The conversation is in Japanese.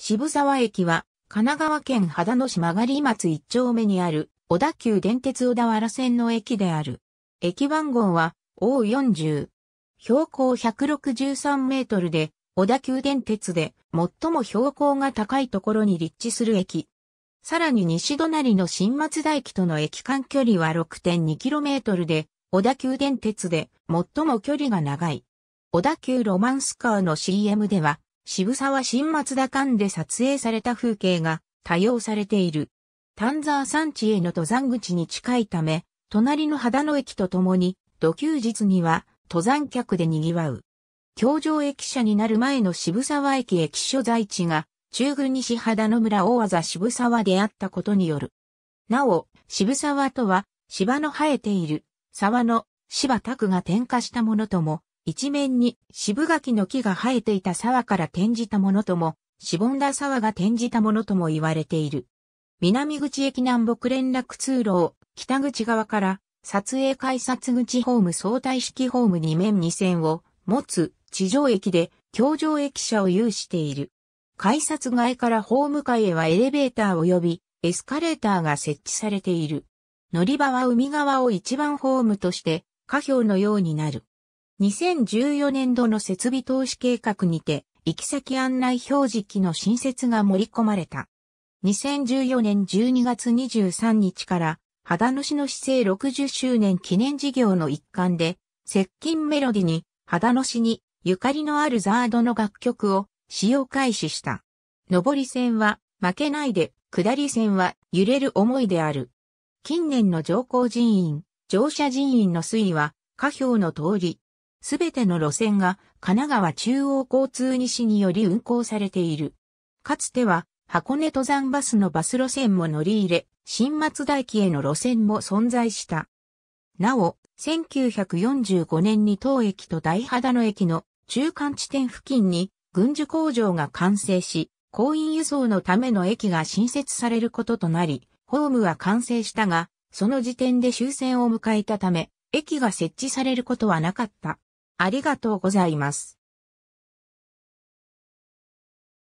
渋沢駅は、神奈川県秦野市曲松一丁目にある、小田急電鉄小田原線の駅である。駅番号は、O40。標高163メートルで、小田急電鉄で最も標高が高いところに立地する駅。さらに西隣の新松田駅との駅間距離は 6.2km で、小田急電鉄で最も距離が長い。小田急ロマンスカーの CM では、渋沢新松田間で撮影された風景が多用されている。丹沢山地への登山口に近いため、隣の秦野駅とともに、土休日には登山客で賑わう。京城駅舎になる前の渋沢駅駅所在地が、中宮西秦野村大技渋沢であったことによる。なお、渋沢とは、芝の生えている、沢の芝拓が点火したものとも一面に渋柿の木が生えていた沢から転じたものとも、しぼんだ沢が転じたものとも言われている。南口駅南北連絡通路を北口側から撮影改札口ホーム相対式ホーム2面2線を持つ地上駅で京上駅舎を有している。改札外からホーム階へはエレベーター及びエスカレーターが設置されている。乗り場は海側を一番ホームとして、下表のようになる。2014年度の設備投資計画にて、行き先案内表示機の新設が盛り込まれた。2014年12月23日から、肌野市の市政60周年記念事業の一環で、接近メロディに、肌野市に、ゆかりのあるザードの楽曲を使用開始した。上り線は、負けないで、下り線は、揺れる思いである。近年の上降人員、乗車人員の推移は、下表の通り、すべての路線が神奈川中央交通西により運行されている。かつては箱根登山バスのバス路線も乗り入れ、新松田駅への路線も存在した。なお、1945年に当駅と大肌の駅の中間地点付近に軍需工場が完成し、行員輸送のための駅が新設されることとなり、ホームは完成したが、その時点で終戦を迎えたため、駅が設置されることはなかった。ありがとうございます。